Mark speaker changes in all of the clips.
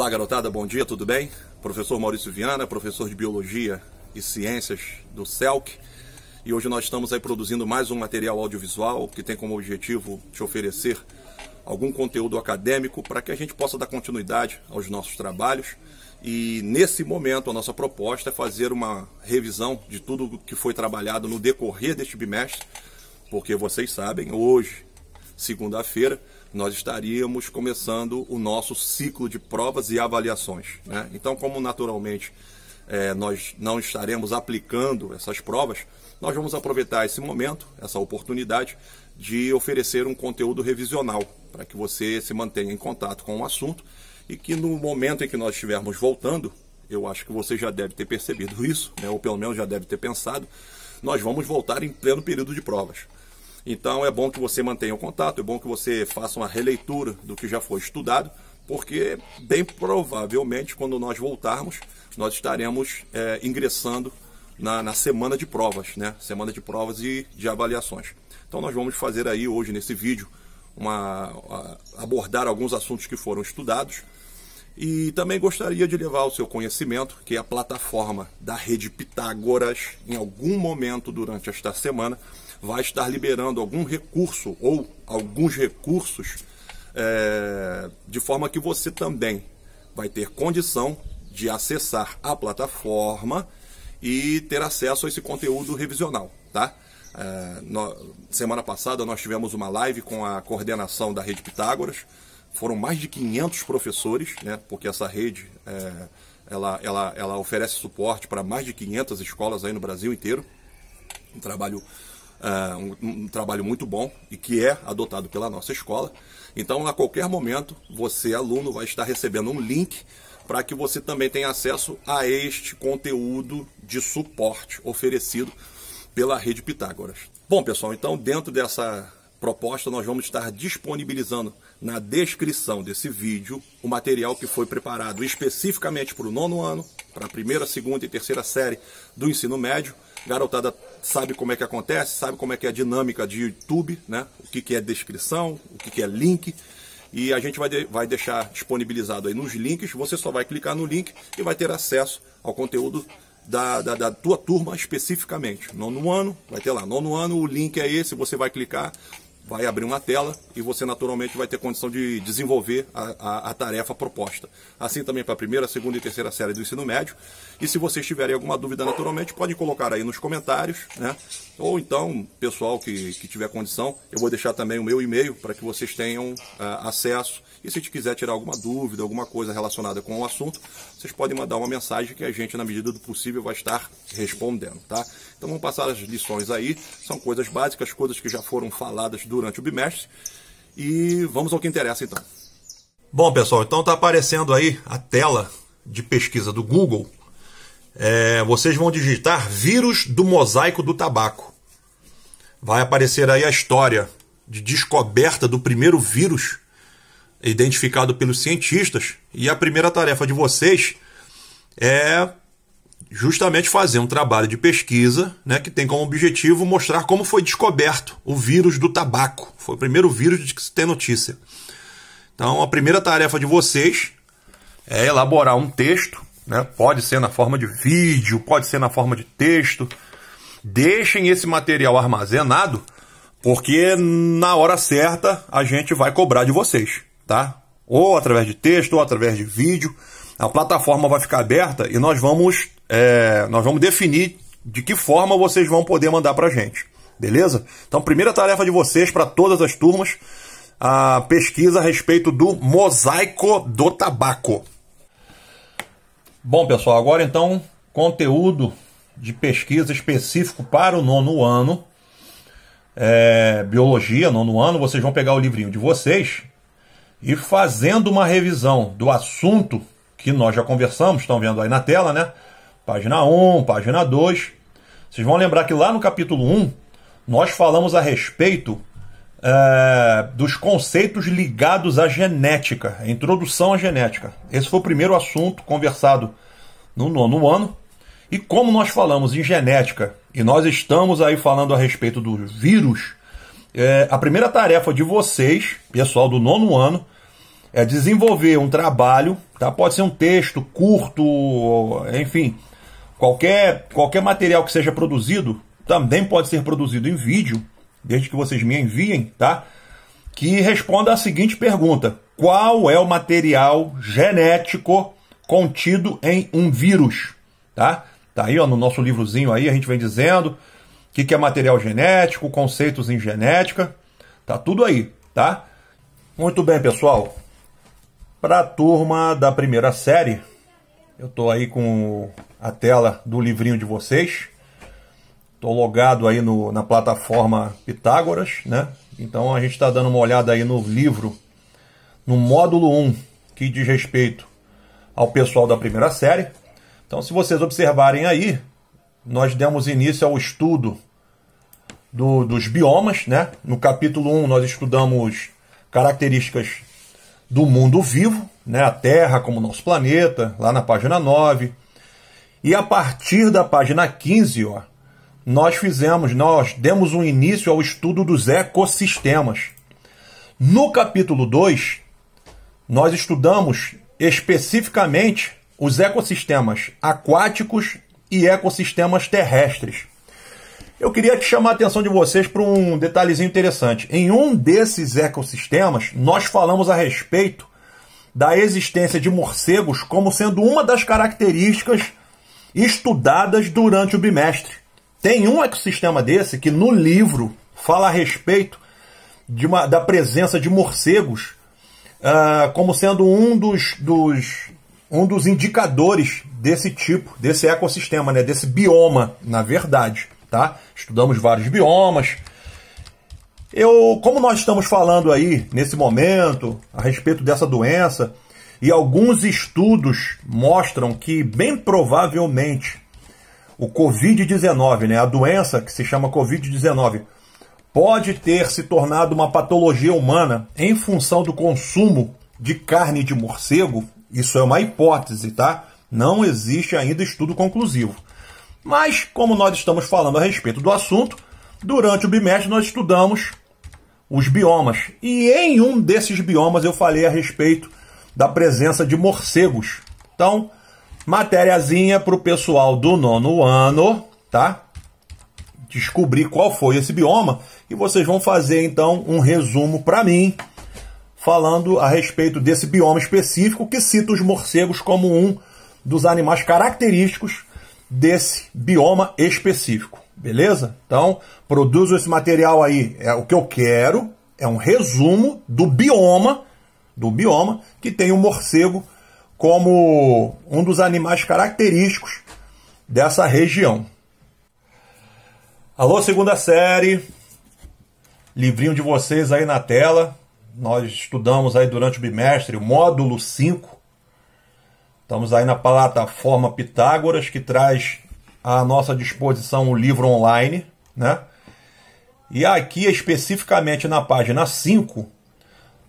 Speaker 1: Olá, garotada, bom dia, tudo bem? Professor Maurício Viana, professor de Biologia e Ciências do CELC. E hoje nós estamos aí produzindo mais um material audiovisual que tem como objetivo te oferecer algum conteúdo acadêmico para que a gente possa dar continuidade aos nossos trabalhos. E nesse momento, a nossa proposta é fazer uma revisão de tudo que foi trabalhado no decorrer deste bimestre, porque vocês sabem, hoje, segunda-feira, nós estaríamos começando o nosso ciclo de provas e avaliações. Né? Então, como naturalmente é, nós não estaremos aplicando essas provas, nós vamos aproveitar esse momento, essa oportunidade, de oferecer um conteúdo revisional, para que você se mantenha em contato com o assunto e que no momento em que nós estivermos voltando, eu acho que você já deve ter percebido isso, né? ou pelo menos já deve ter pensado, nós vamos voltar em pleno período de provas. Então é bom que você mantenha o contato, é bom que você faça uma releitura do que já foi estudado, porque bem provavelmente quando nós voltarmos, nós estaremos é, ingressando na, na, semana de provas, né? Semana de provas e de avaliações. Então nós vamos fazer aí hoje nesse vídeo uma abordar alguns assuntos que foram estudados e também gostaria de levar o seu conhecimento que é a plataforma da rede Pitágoras em algum momento durante esta semana vai estar liberando algum recurso ou alguns recursos é, de forma que você também vai ter condição de acessar a plataforma e ter acesso a esse conteúdo revisional, tá? É, no, semana passada nós tivemos uma live com a coordenação da Rede Pitágoras, foram mais de 500 professores, né? Porque essa rede é, ela, ela, ela oferece suporte para mais de 500 escolas aí no Brasil inteiro, um trabalho é, um, um trabalho muito bom e que é adotado pela nossa escola. Então, a qualquer momento, você, aluno, vai estar recebendo um link para que você também tenha acesso a este conteúdo de suporte oferecido pela rede Pitágoras. Bom, pessoal, então dentro dessa proposta nós vamos estar disponibilizando na descrição desse vídeo o material que foi preparado especificamente para o nono ano, para a primeira, segunda e terceira série do ensino médio Garotada sabe como é que acontece, sabe como é que é a dinâmica de YouTube, né? O que, que é descrição, o que, que é link. E a gente vai, de, vai deixar disponibilizado aí nos links. Você só vai clicar no link e vai ter acesso ao conteúdo da, da, da tua turma especificamente. Nono ano, vai ter lá. Nono ano, o link é esse, você vai clicar vai abrir uma tela e você naturalmente vai ter condição de desenvolver a, a, a tarefa proposta. Assim também para a primeira, segunda e terceira série do ensino médio. E se vocês tiverem alguma dúvida, naturalmente, podem colocar aí nos comentários, né? Ou então, pessoal que, que tiver condição, eu vou deixar também o meu e-mail para que vocês tenham uh, acesso. E se quiser tirar alguma dúvida, alguma coisa relacionada com o assunto, vocês podem mandar uma mensagem que a gente, na medida do possível, vai estar respondendo, tá? Então vamos passar as lições aí. São coisas básicas, coisas que já foram faladas durante durante o bimestre. E vamos ao que interessa então. Bom, pessoal, então está aparecendo aí a tela de pesquisa do Google. É, vocês vão digitar vírus do mosaico do tabaco. Vai aparecer aí a história de descoberta do primeiro vírus identificado pelos cientistas. E a primeira tarefa de vocês é justamente fazer um trabalho de pesquisa né, que tem como objetivo mostrar como foi descoberto o vírus do tabaco. Foi o primeiro vírus de que se tem notícia. Então, a primeira tarefa de vocês é elaborar um texto, né? pode ser na forma de vídeo, pode ser na forma de texto. Deixem esse material armazenado, porque na hora certa a gente vai cobrar de vocês, tá? Ou através de texto, ou através de vídeo. A plataforma vai ficar aberta e nós vamos é, nós vamos definir de que forma vocês vão poder mandar para a gente, beleza? Então, primeira tarefa de vocês para todas as turmas, a pesquisa a respeito do mosaico do tabaco. Bom, pessoal, agora então, conteúdo de pesquisa específico para o nono ano, é, biologia, nono ano, vocês vão pegar o livrinho de vocês e fazendo uma revisão do assunto que nós já conversamos, estão vendo aí na tela, né? página 1, página 2. Vocês vão lembrar que lá no capítulo 1 nós falamos a respeito é, dos conceitos ligados à genética, a introdução à genética. Esse foi o primeiro assunto conversado no nono ano. E como nós falamos em genética e nós estamos aí falando a respeito do vírus, é, a primeira tarefa de vocês, pessoal do nono ano, é desenvolver um trabalho, tá? Pode ser um texto curto, enfim, Qualquer, qualquer material que seja produzido também pode ser produzido em vídeo, desde que vocês me enviem, tá? Que responda a seguinte pergunta: Qual é o material genético contido em um vírus? Tá? Tá aí ó, no nosso livrozinho aí, a gente vem dizendo o que, que é material genético, conceitos em genética. Tá tudo aí, tá? Muito bem, pessoal. Para a turma da primeira série, eu estou aí com a tela do livrinho de vocês. Estou logado aí no, na plataforma Pitágoras, né? Então a gente está dando uma olhada aí no livro, no módulo 1, que diz respeito ao pessoal da primeira série. Então, se vocês observarem aí, nós demos início ao estudo do, dos biomas, né? No capítulo 1, nós estudamos características do mundo vivo, né, a Terra como nosso planeta, lá na página 9. E a partir da página 15, ó, nós fizemos, nós demos um início ao estudo dos ecossistemas. No capítulo 2, nós estudamos especificamente os ecossistemas aquáticos e ecossistemas terrestres. Eu queria te chamar a atenção de vocês para um detalhezinho interessante. Em um desses ecossistemas, nós falamos a respeito da existência de morcegos como sendo uma das características estudadas durante o bimestre. Tem um ecossistema desse que no livro fala a respeito uma, da presença de morcegos uh, como sendo um dos, dos, um dos indicadores desse tipo, desse ecossistema, né, desse bioma, na verdade tá? Estudamos vários biomas. Eu, como nós estamos falando aí nesse momento a respeito dessa doença, e alguns estudos mostram que bem provavelmente o COVID-19, né, a doença que se chama COVID-19, pode ter se tornado uma patologia humana em função do consumo de carne de morcego. Isso é uma hipótese, tá? Não existe ainda estudo conclusivo. Mas, como nós estamos falando a respeito do assunto, durante o bimestre nós estudamos os biomas. E em um desses biomas eu falei a respeito da presença de morcegos. Então, matériazinha para o pessoal do nono ano, tá? Descobrir qual foi esse bioma e vocês vão fazer então um resumo para mim falando a respeito desse bioma específico que cita os morcegos como um dos animais característicos desse bioma específico, beleza? Então, produzo esse material aí. É o que eu quero é um resumo do bioma do bioma que tem o um morcego como um dos animais característicos dessa região. Alô, segunda série. Livrinho de vocês aí na tela. Nós estudamos aí durante o bimestre o módulo 5 Estamos aí na plataforma Pitágoras, que traz à nossa disposição o livro online, né? E aqui, especificamente na página 5,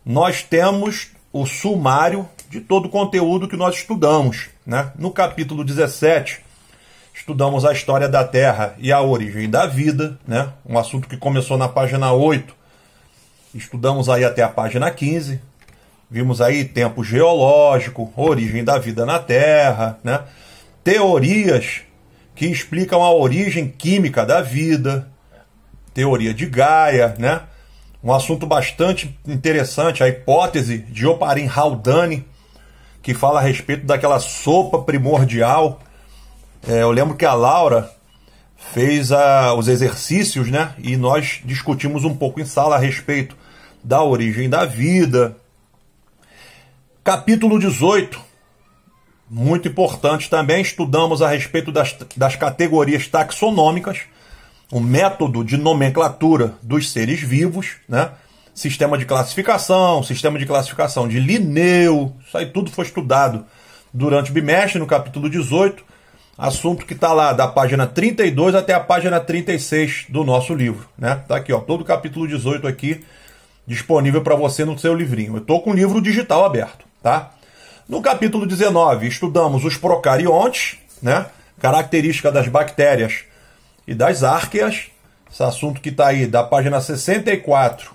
Speaker 1: nós temos o sumário de todo o conteúdo que nós estudamos. Né? No capítulo 17, estudamos a história da Terra e a origem da vida, né? um assunto que começou na página 8. Estudamos aí até a página 15. Vimos aí tempo geológico, origem da vida na Terra, né? teorias que explicam a origem química da vida, teoria de Gaia, né? um assunto bastante interessante, a hipótese de Oparin Haldane, que fala a respeito daquela sopa primordial. É, eu lembro que a Laura fez a, os exercícios, né? E nós discutimos um pouco em sala a respeito da origem da vida, Capítulo 18. Muito importante também, estudamos a respeito das, das categorias taxonômicas, o método de nomenclatura dos seres vivos, né? sistema de classificação, sistema de classificação de Linneu, isso aí tudo foi estudado durante o bimestre, no capítulo 18, assunto que está lá da página 32 até a página 36 do nosso livro, né? Tá aqui, ó, todo o capítulo 18 aqui disponível para você no seu livrinho. Eu estou com o livro digital aberto tá? No capítulo 19, estudamos os procariontes, né? Característica das bactérias e das árqueas. Esse assunto que está aí da página 64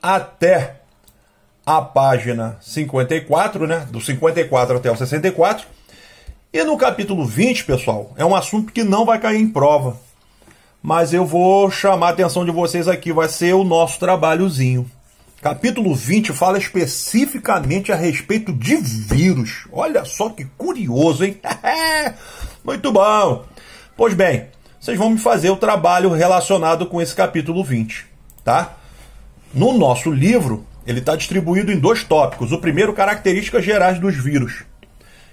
Speaker 1: até a página 54, né? Do 54 até o 64. E no capítulo 20, pessoal, é um assunto que não vai cair em prova. Mas eu vou chamar a atenção de vocês aqui, vai ser o nosso trabalhozinho, Capítulo 20 fala especificamente a respeito de vírus. Olha só que curioso, hein? Muito bom. Pois bem, vocês vão me fazer o trabalho relacionado com esse capítulo 20, tá? No nosso livro, ele está distribuído em dois tópicos. O primeiro, características gerais dos vírus.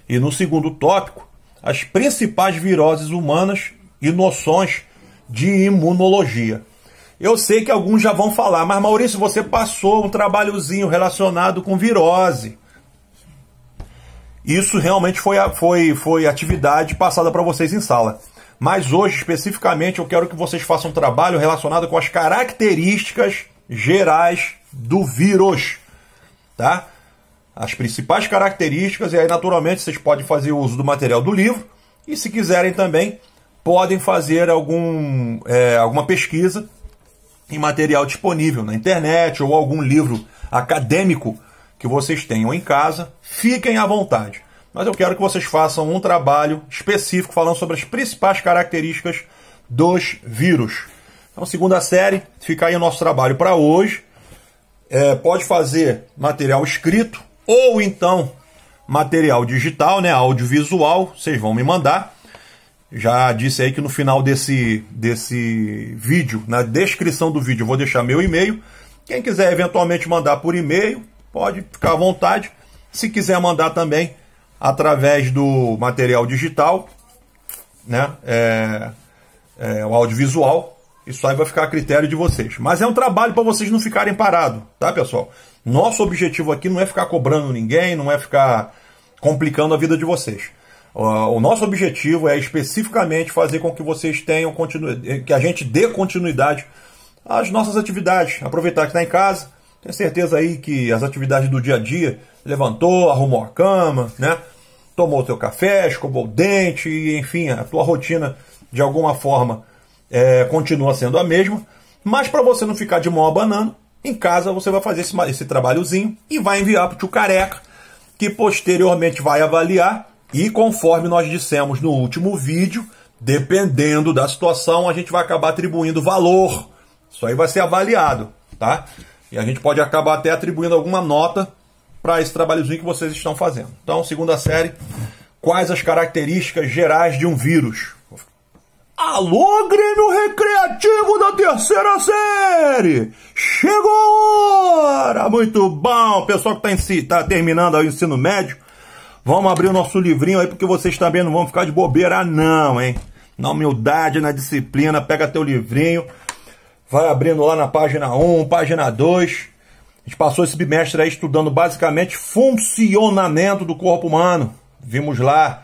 Speaker 1: E no segundo tópico, as principais viroses humanas e noções de imunologia. Eu sei que alguns já vão falar, mas Maurício, você passou um trabalhozinho relacionado com virose. Isso realmente foi, foi, foi atividade passada para vocês em sala. Mas hoje, especificamente, eu quero que vocês façam um trabalho relacionado com as características gerais do vírus. Tá? As principais características, e aí, naturalmente, vocês podem fazer uso do material do livro. E se quiserem também, podem fazer algum, é, alguma pesquisa em material disponível na internet ou algum livro acadêmico que vocês tenham em casa, fiquem à vontade. Mas eu quero que vocês façam um trabalho específico falando sobre as principais características dos vírus. Então, segunda série, fica aí o nosso trabalho para hoje. É, pode fazer material escrito ou então material digital, né, audiovisual, vocês vão me mandar já disse aí que no final desse, desse vídeo, na descrição do vídeo, eu vou deixar meu e-mail. Quem quiser eventualmente mandar por e-mail, pode ficar à vontade. Se quiser mandar também através do material digital, né? É, é, o audiovisual, isso aí vai ficar a critério de vocês. Mas é um trabalho para vocês não ficarem parados, tá, pessoal? Nosso objetivo aqui não é ficar cobrando ninguém, não é ficar complicando a vida de vocês. O nosso objetivo é especificamente fazer com que vocês tenham continuidade, eh, que a gente dê continuidade às nossas atividades. Aproveitar que está em casa, tenho certeza aí que as atividades do dia a dia, levantou, arrumou a cama, né? tomou o teu café, escovou o dente, e, enfim, a tua rotina de alguma forma é, continua sendo a mesma. Mas para você não ficar de mão abanando em casa você vai fazer esse, esse trabalhozinho e vai enviar para o tio Careca, que posteriormente vai avaliar e conforme nós dissemos no último vídeo, dependendo da situação, a gente vai acabar atribuindo valor. Isso aí vai ser avaliado, tá? E a gente pode acabar até atribuindo alguma nota para esse trabalhozinho que vocês estão fazendo. Então, segunda série, quais as características gerais de um vírus? Alô, Grêmio Recreativo da terceira série! Chegou a hora! Muito bom! pessoal que está tá terminando o ensino médio, Vamos abrir o nosso livrinho aí, porque vocês também não vão ficar de bobeira, não, hein? Na humildade, na disciplina, pega teu livrinho, vai abrindo lá na página 1, página 2. A gente passou esse bimestre aí estudando basicamente funcionamento do corpo humano. Vimos lá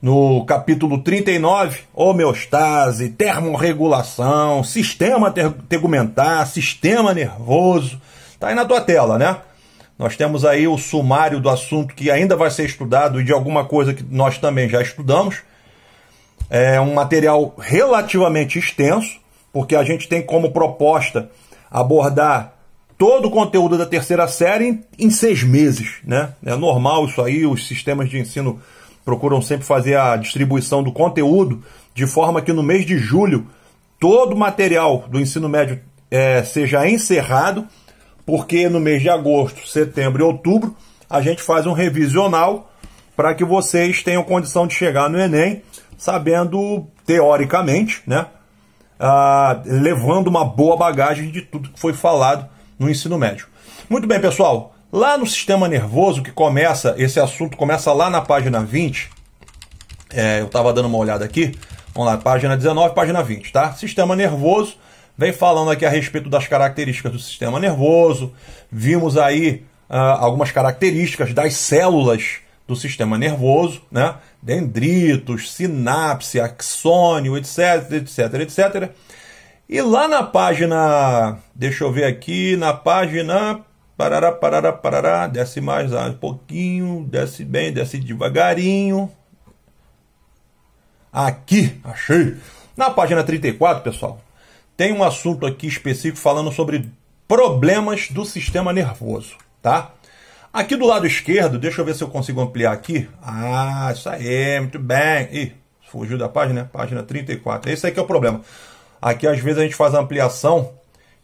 Speaker 1: no capítulo 39, homeostase, termorregulação, sistema tegumentar, sistema nervoso. Tá aí na tua tela, né? Nós temos aí o sumário do assunto que ainda vai ser estudado e de alguma coisa que nós também já estudamos. É um material relativamente extenso, porque a gente tem como proposta abordar todo o conteúdo da terceira série em, seis meses. Né? É normal isso aí, os sistemas de ensino procuram sempre fazer a distribuição do conteúdo de forma que no mês de julho todo o material do ensino médio é, seja encerrado porque no mês de agosto, setembro e outubro a gente faz um revisional para que vocês tenham condição de chegar no Enem sabendo, teoricamente, né, ah, levando uma boa bagagem de tudo que foi falado no ensino médio. Muito bem, pessoal, lá no sistema nervoso que começa, esse assunto começa lá na página 20, é, eu estava dando uma olhada aqui, vamos lá, página 19, página 20, tá? Sistema nervoso, vem falando aqui a respeito das características do sistema nervoso. Vimos aí ah, algumas características das células do sistema nervoso, né? Dendritos, sinapse, axônio, etc, etc, etc. E lá na página, deixa eu ver aqui, na página parará, parará, parará, desce mais ah, um pouquinho, desce bem, desce devagarinho. Aqui, achei. Na página 34, pessoal, tem um assunto aqui específico falando sobre problemas do sistema nervoso, tá? Aqui do lado esquerdo, deixa eu ver se eu consigo ampliar aqui. Ah, isso aí, muito bem. Ih, fugiu da página, página 34. Esse aí que é o problema. Aqui às vezes a gente faz a ampliação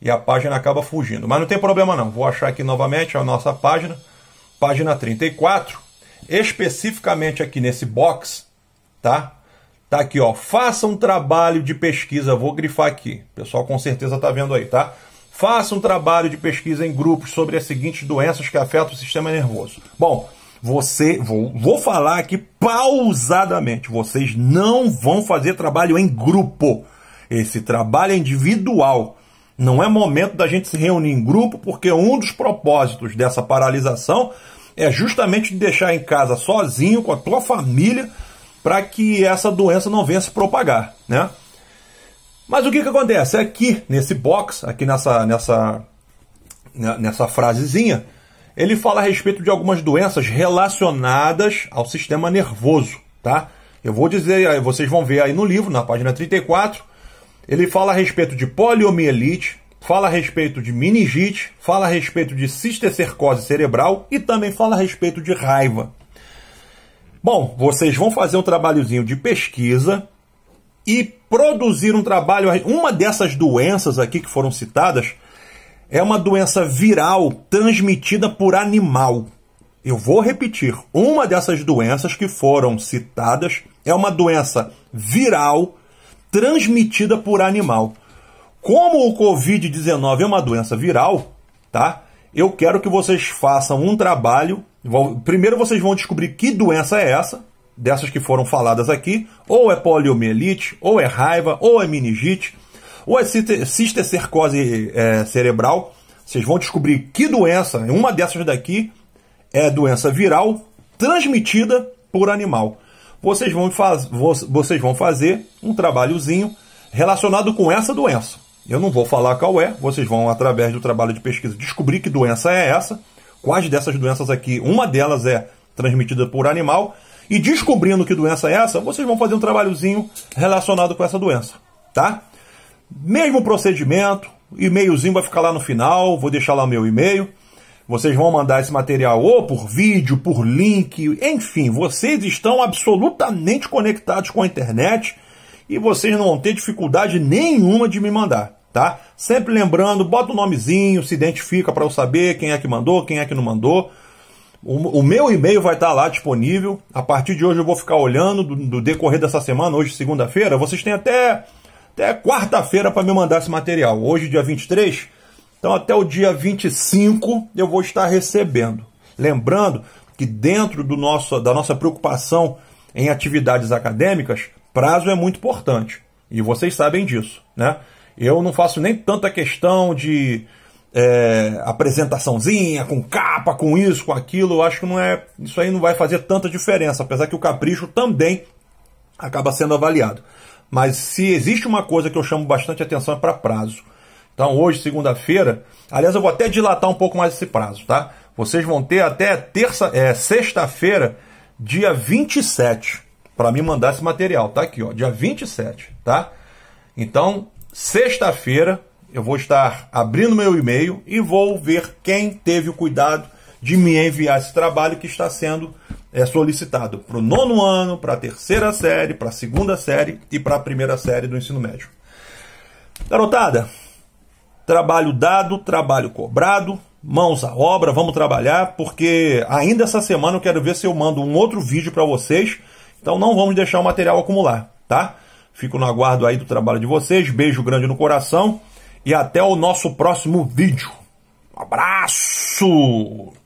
Speaker 1: e a página acaba fugindo. Mas não tem problema não. Vou achar aqui novamente a nossa página, página 34. Especificamente aqui nesse box, tá? Tá aqui, ó. Faça um trabalho de pesquisa. Vou grifar aqui. O pessoal com certeza tá vendo aí, tá? Faça um trabalho de pesquisa em grupos sobre as seguintes doenças que afetam o sistema nervoso. Bom, você vou, vou falar aqui pausadamente. Vocês não vão fazer trabalho em grupo. Esse trabalho é individual. Não é momento da gente se reunir em grupo, porque um dos propósitos dessa paralisação é justamente deixar em casa sozinho com a tua família para que essa doença não venha se propagar, né? Mas o que, que acontece? Aqui, nesse box, aqui nessa, nessa, né, nessa frasezinha, ele fala a respeito de algumas doenças relacionadas ao sistema nervoso, tá? Eu vou dizer, vocês vão ver aí no livro, na página 34, ele fala a respeito de poliomielite, fala a respeito de meningite, fala a respeito de cistercose cerebral e também fala a respeito de raiva. Bom, vocês vão fazer um trabalhozinho de pesquisa e produzir um trabalho. Uma dessas doenças aqui que foram citadas é uma doença viral transmitida por animal. Eu vou repetir: uma dessas doenças que foram citadas é uma doença viral transmitida por animal. Como o Covid-19 é uma doença viral, tá? Eu quero que vocês façam um trabalho Primeiro vocês vão descobrir que doença é essa, dessas que foram faladas aqui, ou é poliomielite, ou é raiva, ou é meningite, ou é cistercercose é, cerebral. Vocês vão descobrir que doença, uma dessas daqui, é doença viral transmitida por animal. Vocês vão, faz, vocês vão fazer um trabalhozinho relacionado com essa doença. Eu não vou falar qual é, vocês vão, através do trabalho de pesquisa, descobrir que doença é essa quais dessas doenças aqui, uma delas é transmitida por animal, e descobrindo que doença é essa, vocês vão fazer um trabalhozinho relacionado com essa doença, tá? Mesmo procedimento, e-mailzinho vai ficar lá no final, vou deixar lá meu e-mail. Vocês vão mandar esse material ou por vídeo, por link, enfim, vocês estão absolutamente conectados com a internet e vocês não vão ter dificuldade nenhuma de me mandar tá? Sempre lembrando, bota o um nomezinho, se identifica para eu saber quem é que mandou, quem é que não mandou. O, o meu e-mail vai estar tá lá disponível. A partir de hoje eu vou ficar olhando do, do decorrer dessa semana, hoje segunda-feira. Vocês têm até, até quarta-feira para me mandar esse material. Hoje, dia 23, então até o dia 25 eu vou estar recebendo. Lembrando que dentro do nosso, da nossa preocupação em atividades acadêmicas, prazo é muito importante. E vocês sabem disso, né? Eu não faço nem tanta questão de é, apresentaçãozinha, com capa, com isso, com aquilo. Eu acho que não é. Isso aí não vai fazer tanta diferença, apesar que o capricho também acaba sendo avaliado. Mas se existe uma coisa que eu chamo bastante atenção é para prazo. Então hoje, segunda-feira, aliás, eu vou até dilatar um pouco mais esse prazo, tá? Vocês vão ter até terça, é, sexta-feira, dia 27, para me mandar esse material, tá aqui, ó, dia 27, tá? Então, Sexta-feira eu vou estar abrindo meu e-mail e vou ver quem teve o cuidado de me enviar esse trabalho que está sendo é, solicitado para o nono ano, para a terceira série, para a segunda série e para a primeira série do ensino médio. Garotada, trabalho dado, trabalho cobrado, mãos à obra, vamos trabalhar, porque ainda essa semana eu quero ver se eu mando um outro vídeo para vocês, então não vamos deixar o material acumular, tá? Fico no aguardo aí do trabalho de vocês. Beijo grande no coração e até o nosso próximo vídeo. Um abraço!